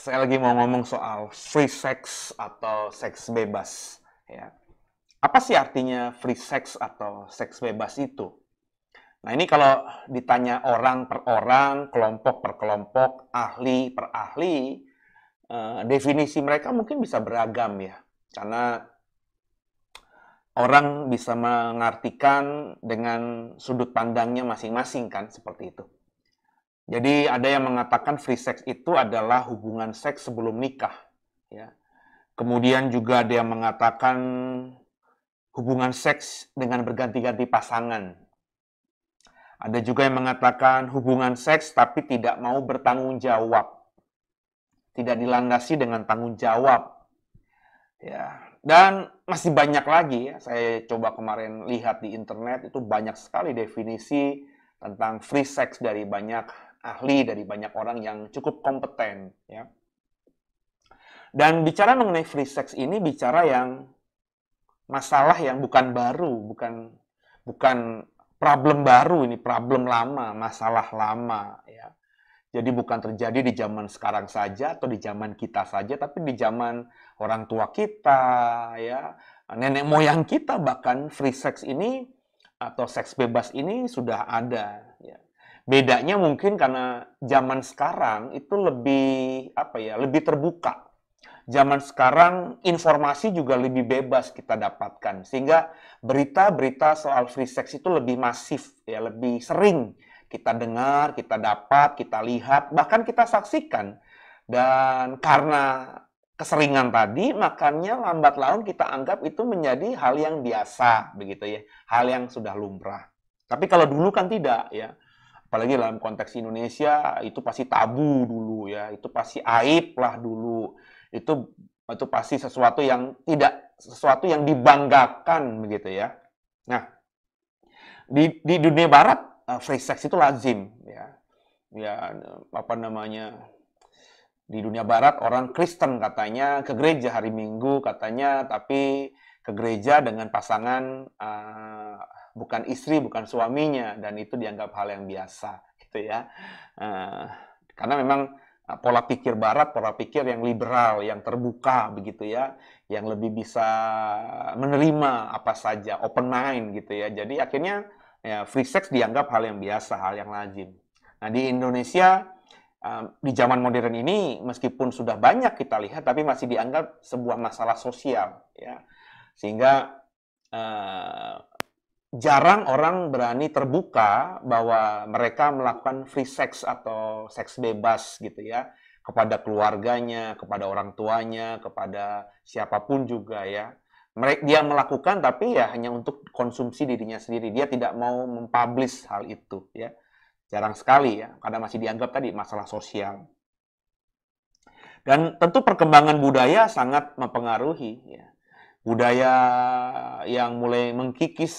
saya lagi mau ngomong soal free sex atau seks bebas. Ya. Apa sih artinya free sex atau seks bebas itu? Nah ini kalau ditanya orang per orang, kelompok per kelompok, ahli per ahli, eh, definisi mereka mungkin bisa beragam ya. Karena orang bisa mengartikan dengan sudut pandangnya masing-masing kan, seperti itu. Jadi ada yang mengatakan free sex itu adalah hubungan seks sebelum nikah. Ya. Kemudian juga ada yang mengatakan hubungan seks dengan berganti-ganti pasangan. Ada juga yang mengatakan hubungan seks tapi tidak mau bertanggung jawab. Tidak dilandasi dengan tanggung jawab. Ya, dan masih banyak lagi ya. Saya coba kemarin lihat di internet itu banyak sekali definisi tentang free sex dari banyak ahli dari banyak orang yang cukup kompeten ya. Dan bicara mengenai free sex ini bicara yang masalah yang bukan baru, bukan bukan problem baru ini, problem lama, masalah lama ya. Jadi bukan terjadi di zaman sekarang saja atau di zaman kita saja, tapi di zaman orang tua kita, ya nenek moyang kita bahkan free sex ini atau seks bebas ini sudah ada bedanya mungkin karena zaman sekarang itu lebih apa ya lebih terbuka zaman sekarang informasi juga lebih bebas kita dapatkan sehingga berita-berita soal free sex itu lebih masif ya lebih sering kita dengar kita dapat kita lihat bahkan kita saksikan dan karena keseringan tadi makanya lambat laun kita anggap itu menjadi hal yang biasa begitu ya hal yang sudah lumrah tapi kalau dulu kan tidak ya apalagi dalam konteks Indonesia itu pasti tabu dulu ya itu pasti aib lah dulu itu itu pasti sesuatu yang tidak sesuatu yang dibanggakan begitu ya nah di di dunia barat eh, free sex itu lazim ya ya apa namanya di dunia barat orang Kristen katanya ke gereja hari Minggu katanya tapi ke gereja dengan pasangan uh, bukan istri, bukan suaminya, dan itu dianggap hal yang biasa, gitu ya. Uh, karena memang eh, pola pikir Barat, pola pikir yang liberal, yang terbuka, begitu ya, yang lebih bisa menerima apa saja, open mind, gitu ya. Jadi akhirnya ya, free sex dianggap hal yang biasa, hal yang lazim. Nah di Indonesia eh, di zaman modern ini meskipun sudah banyak kita lihat, tapi masih dianggap sebuah masalah sosial, ya. Sehingga jarang orang berani terbuka bahwa mereka melakukan free sex atau seks bebas gitu ya kepada keluarganya, kepada orang tuanya, kepada siapapun juga ya. Mereka dia melakukan tapi ya hanya untuk konsumsi dirinya sendiri. Dia tidak mau mempublish hal itu ya. Jarang sekali ya, karena masih dianggap tadi masalah sosial. Dan tentu perkembangan budaya sangat mempengaruhi ya. Budaya yang mulai mengkikis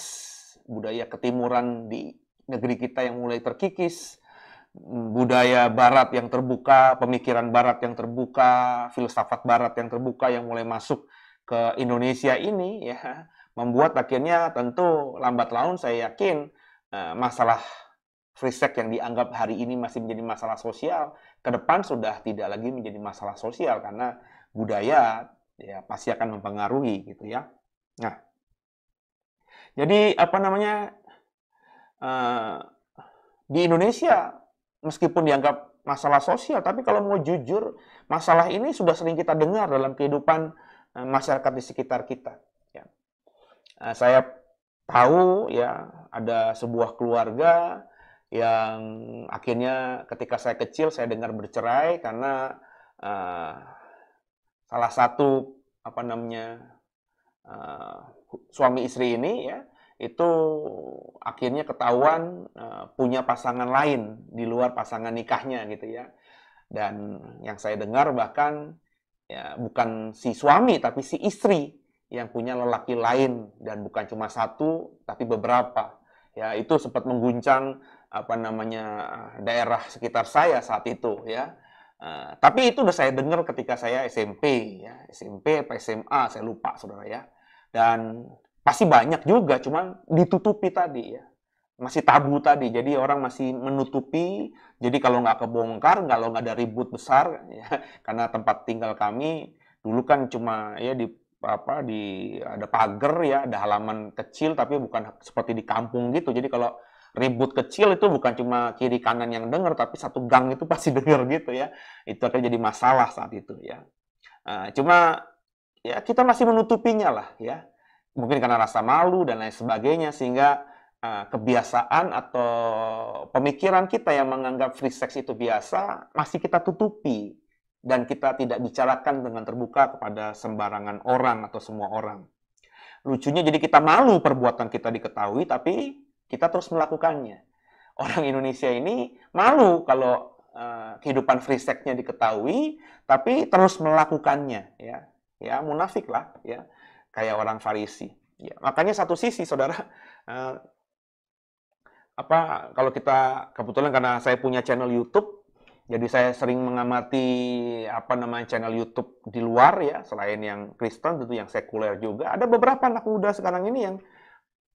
budaya ketimuran di negeri kita yang mulai terkikis, budaya barat yang terbuka, pemikiran barat yang terbuka, filsafat barat yang terbuka yang mulai masuk ke Indonesia ini ya membuat akhirnya tentu lambat laun saya yakin eh, masalah free sex yang dianggap hari ini masih menjadi masalah sosial ke depan sudah tidak lagi menjadi masalah sosial karena budaya ya pasti akan mempengaruhi gitu ya. Nah, jadi apa namanya uh, di Indonesia meskipun dianggap masalah sosial, tapi kalau mau jujur masalah ini sudah sering kita dengar dalam kehidupan uh, masyarakat di sekitar kita. Ya. Uh, saya tahu ya ada sebuah keluarga yang akhirnya ketika saya kecil saya dengar bercerai karena uh, salah satu apa namanya uh, suami istri ini ya itu akhirnya ketahuan uh, punya pasangan lain di luar pasangan nikahnya gitu ya. Dan yang saya dengar bahkan ya bukan si suami tapi si istri yang punya lelaki lain dan bukan cuma satu tapi beberapa. Ya itu sempat mengguncang apa namanya eh, daerah sekitar saya saat itu ya. Uh, tapi itu udah saya dengar ketika saya SMP ya, SMP atau SMA saya lupa Saudara ya dan pasti banyak juga cuman ditutupi tadi ya masih tabu tadi jadi orang masih menutupi jadi kalau nggak kebongkar kalau nggak ada ribut besar ya, karena tempat tinggal kami dulu kan cuma ya di apa di ada pagar ya ada halaman kecil tapi bukan seperti di kampung gitu jadi kalau ribut kecil itu bukan cuma kiri kanan yang dengar tapi satu gang itu pasti dengar gitu ya itu akan jadi masalah saat itu ya nah, cuma ya kita masih menutupinya lah ya mungkin karena rasa malu dan lain sebagainya sehingga uh, kebiasaan atau pemikiran kita yang menganggap free sex itu biasa masih kita tutupi dan kita tidak bicarakan dengan terbuka kepada sembarangan orang atau semua orang. Lucunya jadi kita malu perbuatan kita diketahui tapi kita terus melakukannya. Orang Indonesia ini malu kalau uh, kehidupan free sexnya diketahui tapi terus melakukannya ya ya munafik lah ya kayak orang Farisi ya makanya satu sisi saudara eh, apa kalau kita kebetulan karena saya punya channel YouTube jadi saya sering mengamati apa namanya channel YouTube di luar ya selain yang Kristen tentu yang sekuler juga ada beberapa anak muda sekarang ini yang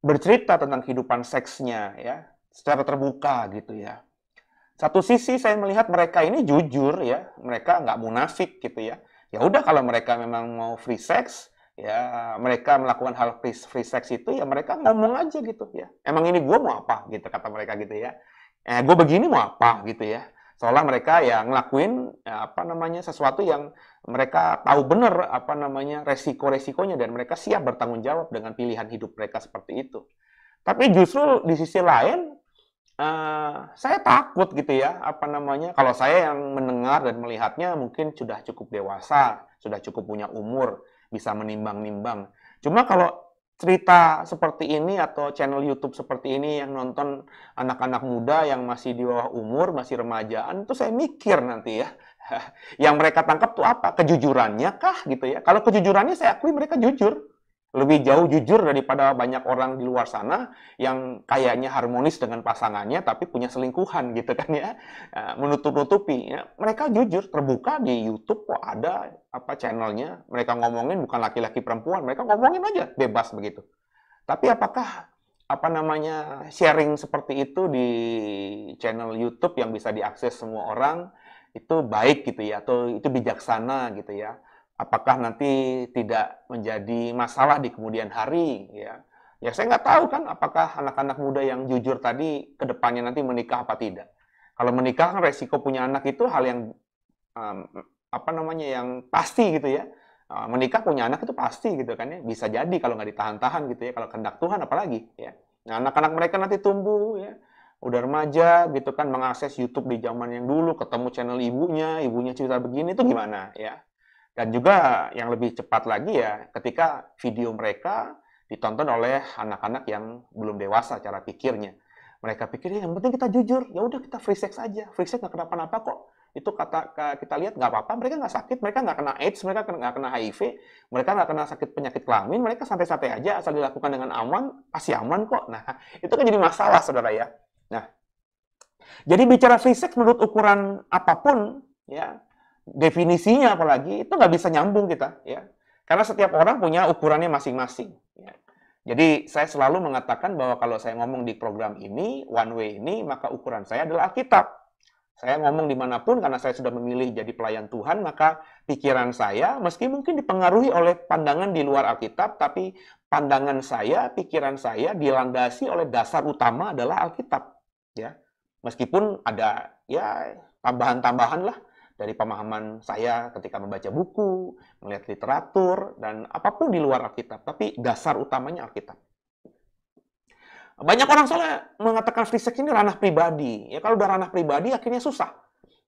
bercerita tentang kehidupan seksnya ya secara terbuka gitu ya satu sisi saya melihat mereka ini jujur ya mereka nggak munafik gitu ya Ya udah kalau mereka memang mau free sex, ya mereka melakukan hal free, free sex itu ya mereka ngomong aja gitu ya emang ini gue mau apa gitu kata mereka gitu ya eh, gue begini mau apa gitu ya seolah mereka ya ngelakuin ya, apa namanya sesuatu yang mereka tahu benar apa namanya resiko resikonya dan mereka siap bertanggung jawab dengan pilihan hidup mereka seperti itu tapi justru di sisi lain uh, saya takut gitu ya, apa namanya? Kalau saya yang mendengar dan melihatnya mungkin sudah cukup dewasa, sudah cukup punya umur, bisa menimbang-nimbang. Cuma kalau cerita seperti ini atau channel YouTube seperti ini yang nonton anak-anak muda yang masih di bawah umur, masih remajaan, itu saya mikir nanti ya. yang mereka tangkap tuh apa? Kejujurannya kah gitu ya? Kalau kejujurannya saya akui mereka jujur lebih jauh jujur daripada banyak orang di luar sana yang kayaknya harmonis dengan pasangannya tapi punya selingkuhan gitu kan ya. ya menutup-nutupi ya. mereka jujur terbuka di YouTube kok ada apa channelnya mereka ngomongin bukan laki-laki perempuan mereka ngomongin aja bebas begitu tapi apakah apa namanya sharing seperti itu di channel YouTube yang bisa diakses semua orang itu baik gitu ya atau itu bijaksana gitu ya apakah nanti tidak menjadi masalah di kemudian hari ya ya saya nggak tahu kan apakah anak-anak muda yang jujur tadi kedepannya nanti menikah apa tidak kalau menikah kan resiko punya anak itu hal yang um, apa namanya yang pasti gitu ya nah, menikah punya anak itu pasti gitu kan ya bisa jadi kalau nggak ditahan-tahan gitu ya kalau kehendak Tuhan apalagi ya nah anak-anak mereka nanti tumbuh ya udah remaja gitu kan mengakses YouTube di zaman yang dulu ketemu channel ibunya ibunya cerita begini itu gimana ya dan juga yang lebih cepat lagi ya ketika video mereka ditonton oleh anak-anak yang belum dewasa cara pikirnya. Mereka pikir iya, yang penting kita jujur, ya udah kita free sex aja, free sex nggak kenapa-napa kok. Itu kata kita lihat nggak apa-apa, mereka nggak sakit, mereka nggak kena AIDS, mereka nggak kena HIV, mereka nggak kena sakit penyakit kelamin, mereka santai-santai aja asal dilakukan dengan aman, pasti aman kok. Nah itu kan jadi masalah saudara ya. Nah jadi bicara free sex menurut ukuran apapun ya definisinya apalagi itu nggak bisa nyambung kita ya karena setiap orang punya ukurannya masing-masing ya. jadi saya selalu mengatakan bahwa kalau saya ngomong di program ini one way ini maka ukuran saya adalah Alkitab saya ngomong dimanapun karena saya sudah memilih jadi pelayan Tuhan maka pikiran saya meski mungkin dipengaruhi oleh pandangan di luar Alkitab tapi pandangan saya pikiran saya dilandasi oleh dasar utama adalah Alkitab ya meskipun ada ya tambahan-tambahan lah dari pemahaman saya ketika membaca buku, melihat literatur, dan apapun di luar Alkitab. Tapi dasar utamanya Alkitab. Banyak orang soalnya mengatakan free sex ini ranah pribadi. Ya kalau udah ranah pribadi akhirnya susah.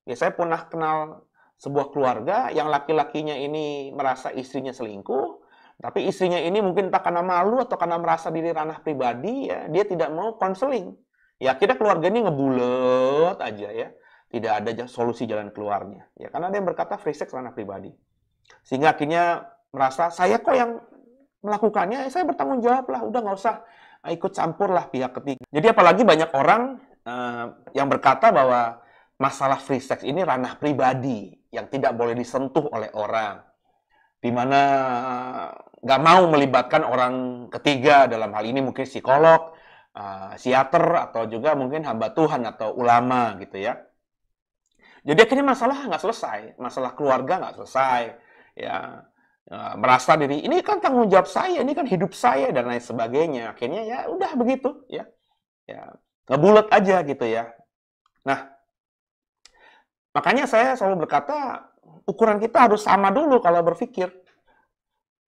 Ya saya pernah kenal sebuah keluarga yang laki-lakinya ini merasa istrinya selingkuh, tapi istrinya ini mungkin tak karena malu atau karena merasa diri ranah pribadi, ya, dia tidak mau konseling. Ya akhirnya keluarga ini ngebulet aja ya tidak ada solusi jalan keluarnya. Ya, karena ada yang berkata free sex ranah pribadi. Sehingga akhirnya merasa saya kok yang melakukannya, ya saya bertanggung jawab lah, udah nggak usah ikut campur lah pihak ketiga. Jadi apalagi banyak orang uh, yang berkata bahwa masalah free sex ini ranah pribadi yang tidak boleh disentuh oleh orang. Dimana eh, nggak mau melibatkan orang ketiga dalam hal ini mungkin psikolog, uh, psikiater, atau juga mungkin hamba Tuhan atau ulama gitu ya jadi akhirnya masalah nggak selesai, masalah keluarga nggak selesai, ya e, merasa diri ini kan tanggung jawab saya, ini kan hidup saya dan lain sebagainya. Akhirnya ya udah begitu, ya, ya ngebulat aja gitu ya. Nah, makanya saya selalu berkata ukuran kita harus sama dulu kalau berpikir.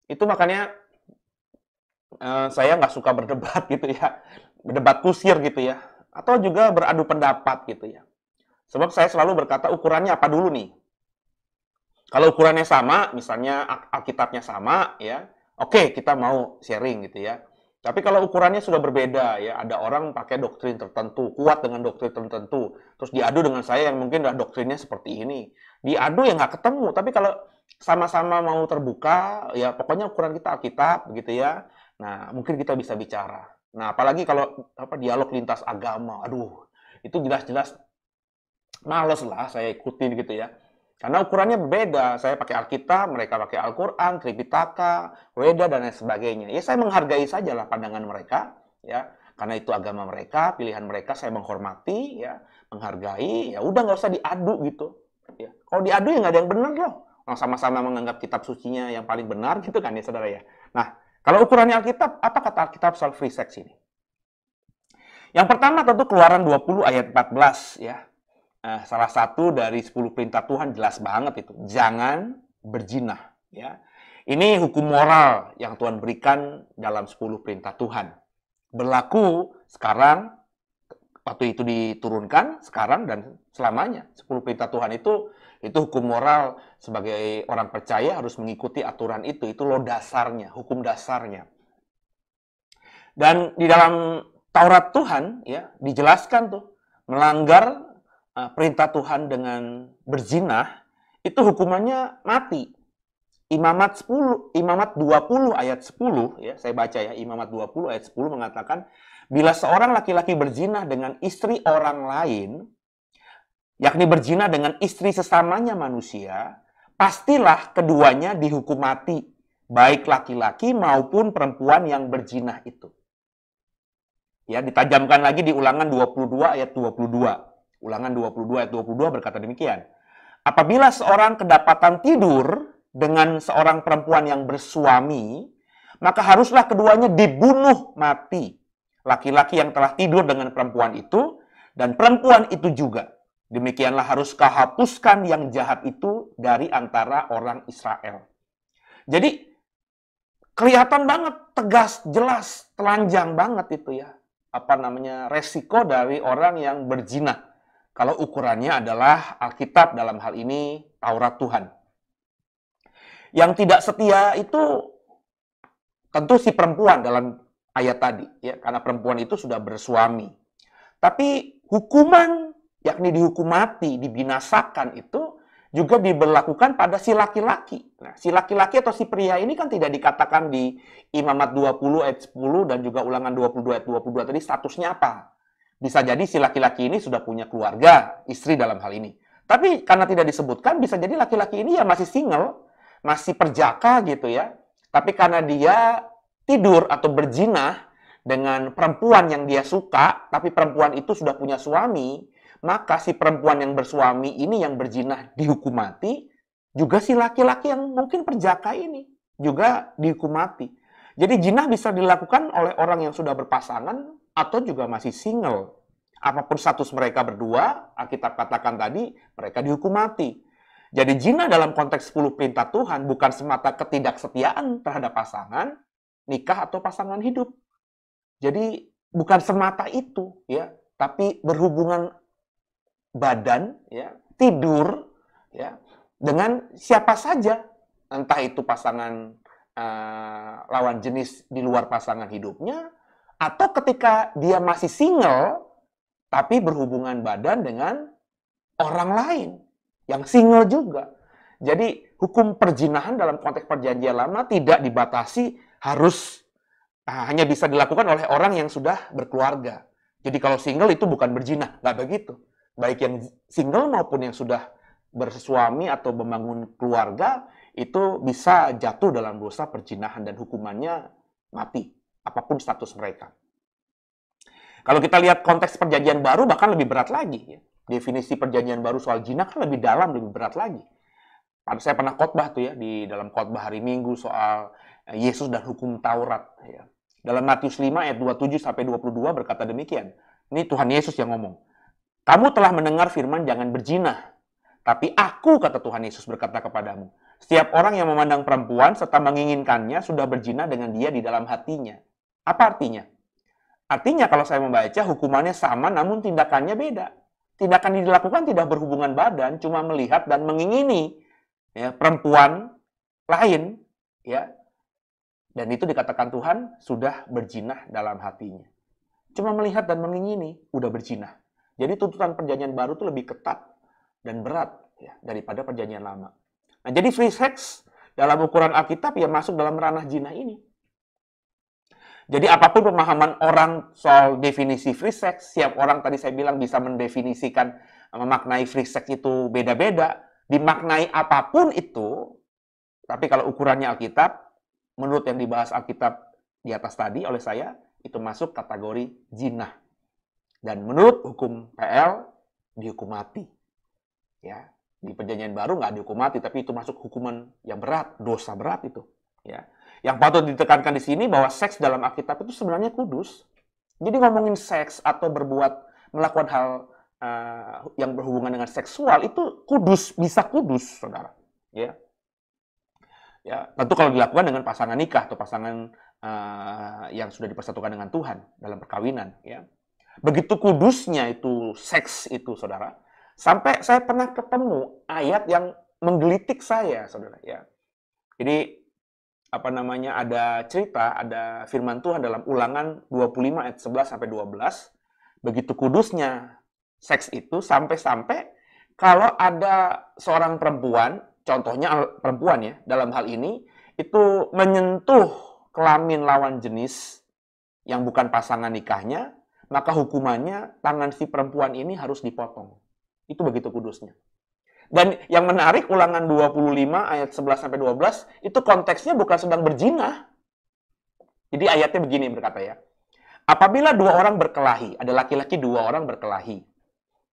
Itu makanya eh, saya nggak suka berdebat gitu ya, berdebat kusir gitu ya, atau juga beradu pendapat gitu ya. Sebab saya selalu berkata ukurannya apa dulu nih? Kalau ukurannya sama, misalnya Alkitabnya sama, ya, oke okay, kita mau sharing gitu ya. Tapi kalau ukurannya sudah berbeda ya, ada orang pakai doktrin tertentu, kuat dengan doktrin tertentu, terus diadu dengan saya yang mungkin udah doktrinnya seperti ini. Diadu ya nggak ketemu, tapi kalau sama-sama mau terbuka, ya pokoknya ukuran kita Alkitab gitu ya. Nah, mungkin kita bisa bicara. Nah, apalagi kalau apa dialog lintas agama, aduh, itu jelas-jelas males lah saya ikutin gitu ya. Karena ukurannya beda, saya pakai Alkitab, mereka pakai Al-Quran, Tripitaka, Weda, dan lain sebagainya. Ya saya menghargai sajalah pandangan mereka, ya karena itu agama mereka, pilihan mereka, saya menghormati, ya, menghargai, ya udah nggak usah diadu gitu. Ya. Kalau diadu ya nggak ada yang benar loh. Orang sama-sama menganggap kitab sucinya yang paling benar gitu kan ya saudara ya. Nah, kalau ukurannya Alkitab, apa kata Alkitab soal free sex ini? Yang pertama tentu keluaran 20 ayat 14 ya eh, salah satu dari 10 perintah Tuhan jelas banget itu. Jangan berjinah, ya. Ini hukum moral yang Tuhan berikan dalam 10 perintah Tuhan. Berlaku sekarang waktu itu diturunkan sekarang dan selamanya. 10 perintah Tuhan itu itu hukum moral sebagai orang percaya harus mengikuti aturan itu. Itu lo dasarnya, hukum dasarnya. Dan di dalam Taurat Tuhan ya dijelaskan tuh melanggar Eh, perintah Tuhan dengan berzinah, itu hukumannya mati. Imamat 10, Imamat 20 ayat 10 ya, saya baca ya, Imamat 20 ayat 10 mengatakan bila seorang laki-laki berzinah dengan istri orang lain, yakni berzinah dengan istri sesamanya manusia, pastilah keduanya dihukum mati, baik laki-laki maupun perempuan yang berzinah itu. Ya, ditajamkan lagi di ulangan 22 ayat 22. Ulangan 22 ayat 22 berkata demikian. Apabila seorang kedapatan tidur dengan seorang perempuan yang bersuami, maka haruslah keduanya dibunuh mati. Laki-laki yang telah tidur dengan perempuan itu dan perempuan itu juga. Demikianlah harus kehapuskan hapuskan yang jahat itu dari antara orang Israel. Jadi kelihatan banget tegas, jelas, telanjang banget itu ya. Apa namanya resiko dari orang yang berzina kalau ukurannya adalah Alkitab dalam hal ini Taurat Tuhan. Yang tidak setia itu tentu si perempuan dalam ayat tadi ya karena perempuan itu sudah bersuami. Tapi hukuman yakni dihukum mati, dibinasakan itu juga diberlakukan pada si laki-laki. Nah, si laki-laki atau si pria ini kan tidak dikatakan di Imamat 20 ayat 10 dan juga Ulangan 22 ayat 22 tadi statusnya apa? Bisa jadi si laki-laki ini sudah punya keluarga, istri dalam hal ini. Tapi karena tidak disebutkan, bisa jadi laki-laki ini ya masih single, masih perjaka gitu ya. Tapi karena dia tidur atau berjinah dengan perempuan yang dia suka, tapi perempuan itu sudah punya suami, maka si perempuan yang bersuami ini yang berjinah dihukum mati, juga si laki-laki yang mungkin perjaka ini juga dihukum mati. Jadi jinah bisa dilakukan oleh orang yang sudah berpasangan atau juga masih single. Apapun status mereka berdua, kita katakan tadi, mereka dihukum mati. Jadi jina dalam konteks 10 perintah Tuhan bukan semata ketidaksetiaan terhadap pasangan, nikah atau pasangan hidup. Jadi bukan semata itu ya, tapi berhubungan badan ya, tidur ya dengan siapa saja, entah itu pasangan uh, lawan jenis di luar pasangan hidupnya atau ketika dia masih single tapi berhubungan badan dengan orang lain yang single juga. Jadi hukum perjinahan dalam konteks perjanjian lama tidak dibatasi harus nah, hanya bisa dilakukan oleh orang yang sudah berkeluarga. Jadi kalau single itu bukan berjinah, nggak begitu. Baik yang single maupun yang sudah bersuami atau membangun keluarga itu bisa jatuh dalam dosa perjinahan dan hukumannya mati apapun status mereka. Kalau kita lihat konteks perjanjian baru bahkan lebih berat lagi. Ya. Definisi perjanjian baru soal jina kan lebih dalam, lebih berat lagi. Saya pernah khotbah tuh ya di dalam khotbah hari Minggu soal eh, Yesus dan hukum Taurat. Ya. Dalam Matius 5 ayat 27 sampai 22 berkata demikian. Ini Tuhan Yesus yang ngomong. Kamu telah mendengar firman jangan berzina. Tapi aku, kata Tuhan Yesus berkata kepadamu, setiap orang yang memandang perempuan serta menginginkannya sudah berzina dengan dia di dalam hatinya. Apa artinya? Artinya kalau saya membaca hukumannya sama namun tindakannya beda. Tindakan yang dilakukan tidak berhubungan badan, cuma melihat dan mengingini ya, perempuan lain, ya. Dan itu dikatakan Tuhan sudah berjinah dalam hatinya. Cuma melihat dan mengingini, udah berjinah. Jadi tuntutan perjanjian baru itu lebih ketat dan berat ya, daripada perjanjian lama. Nah, jadi free sex dalam ukuran Alkitab ya masuk dalam ranah jinah ini. Jadi apapun pemahaman orang soal definisi free sex, siap orang tadi saya bilang bisa mendefinisikan eh, memaknai free sex itu beda-beda, dimaknai apapun itu, tapi kalau ukurannya Alkitab, menurut yang dibahas Alkitab di atas tadi oleh saya, itu masuk kategori jinah. Dan menurut hukum PL, dihukum mati. Ya, di perjanjian baru nggak dihukum mati, tapi itu masuk hukuman yang berat, dosa berat itu. Ya, yang patut ditekankan di sini bahwa seks dalam Alkitab itu sebenarnya kudus. Jadi ngomongin seks atau berbuat melakukan hal uh, yang berhubungan dengan seksual itu kudus, bisa kudus, saudara. Ya, ya tentu kalau dilakukan dengan pasangan nikah atau pasangan uh, yang sudah dipersatukan dengan Tuhan dalam perkawinan. Ya, begitu kudusnya itu seks itu, saudara. Sampai saya pernah ketemu ayat yang menggelitik saya, saudara. Ya, jadi apa namanya ada cerita, ada firman Tuhan dalam Ulangan 25 ayat 11 sampai 12. Begitu kudusnya seks itu sampai-sampai kalau ada seorang perempuan, contohnya perempuan ya, dalam hal ini itu menyentuh kelamin lawan jenis yang bukan pasangan nikahnya, maka hukumannya tangan si perempuan ini harus dipotong. Itu begitu kudusnya. Dan yang menarik ulangan 25 ayat 11 sampai 12 itu konteksnya bukan sedang berzina. Jadi ayatnya begini berkata ya. Apabila dua orang berkelahi, ada laki-laki dua orang berkelahi.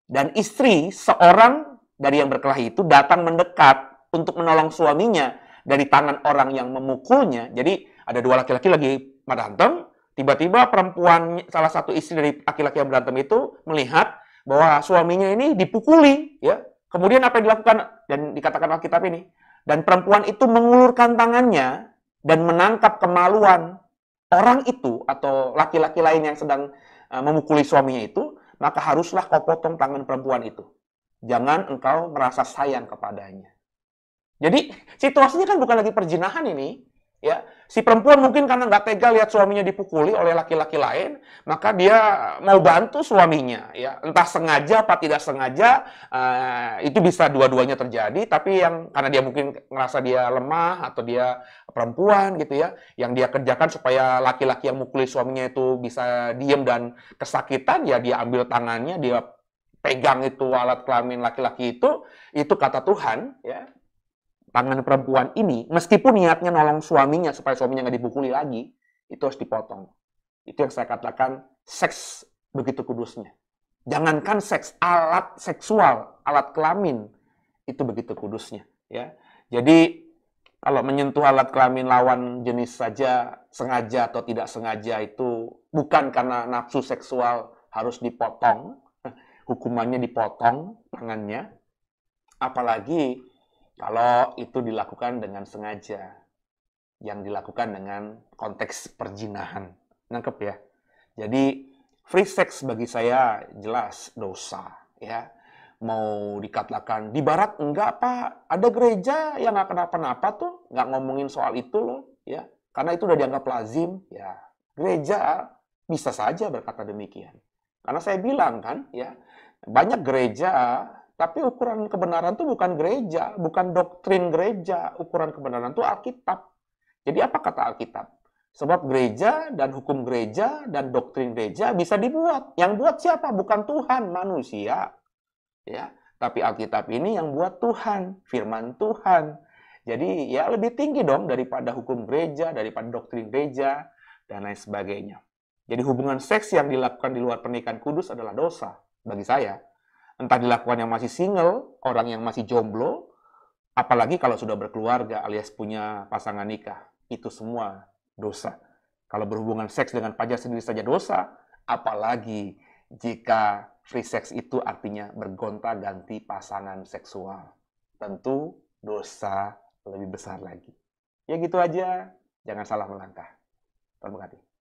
Dan istri seorang dari yang berkelahi itu datang mendekat untuk menolong suaminya dari tangan orang yang memukulnya. Jadi ada dua laki-laki lagi berantem, tiba-tiba perempuan salah satu istri dari laki-laki yang berantem itu melihat bahwa suaminya ini dipukuli, ya Kemudian apa yang dilakukan dan dikatakan Alkitab ini? Dan perempuan itu mengulurkan tangannya dan menangkap kemaluan orang itu atau laki-laki lain yang sedang eh, memukuli suaminya itu, maka haruslah kau potong tangan perempuan itu. Jangan engkau merasa sayang kepadanya. Jadi situasinya kan bukan lagi perjinahan ini, ya si perempuan mungkin karena nggak tega lihat suaminya dipukuli oleh laki-laki lain maka dia mau bantu suaminya ya entah sengaja apa tidak sengaja uh, itu bisa dua-duanya terjadi tapi yang karena dia mungkin ngerasa dia lemah atau dia perempuan gitu ya yang dia kerjakan supaya laki-laki yang mukuli suaminya itu bisa diem dan kesakitan ya dia ambil tangannya dia pegang itu alat kelamin laki-laki itu itu kata Tuhan ya tangan perempuan ini, meskipun niatnya nolong suaminya supaya suaminya nggak dipukuli lagi, itu harus dipotong. Itu yang saya katakan seks begitu kudusnya. Jangankan seks, alat seksual, alat kelamin, itu begitu kudusnya. ya. Jadi kalau menyentuh alat kelamin lawan jenis saja, sengaja atau tidak sengaja itu bukan karena nafsu seksual harus dipotong, hukumannya dipotong tangannya, apalagi kalau itu dilakukan dengan sengaja, yang dilakukan dengan konteks perjinahan. Nangkep ya? Jadi free sex bagi saya jelas dosa ya. Mau dikatakan di barat enggak apa, ada gereja yang nggak kenapa-napa tuh, nggak ngomongin soal itu loh ya. Karena itu udah dianggap lazim ya. Gereja bisa saja berkata demikian. Karena saya bilang kan ya, banyak gereja tapi ukuran kebenaran itu bukan gereja, bukan doktrin gereja. Ukuran kebenaran itu Alkitab. Jadi apa kata Alkitab? Sebab gereja dan hukum gereja dan doktrin gereja bisa dibuat. Yang buat siapa? Bukan Tuhan, manusia. Ya, tapi Alkitab ini yang buat Tuhan, firman Tuhan. Jadi ya lebih tinggi dong daripada hukum gereja, daripada doktrin gereja, dan lain sebagainya. Jadi hubungan seks yang dilakukan di luar pernikahan kudus adalah dosa bagi saya. Entah dilakukan yang masih single, orang yang masih jomblo, apalagi kalau sudah berkeluarga alias punya pasangan nikah. Itu semua dosa. Kalau berhubungan seks dengan pajak sendiri saja dosa, apalagi jika free sex itu artinya bergonta-ganti pasangan seksual. Tentu dosa lebih besar lagi. Ya gitu aja, jangan salah melangkah. Terima kasih.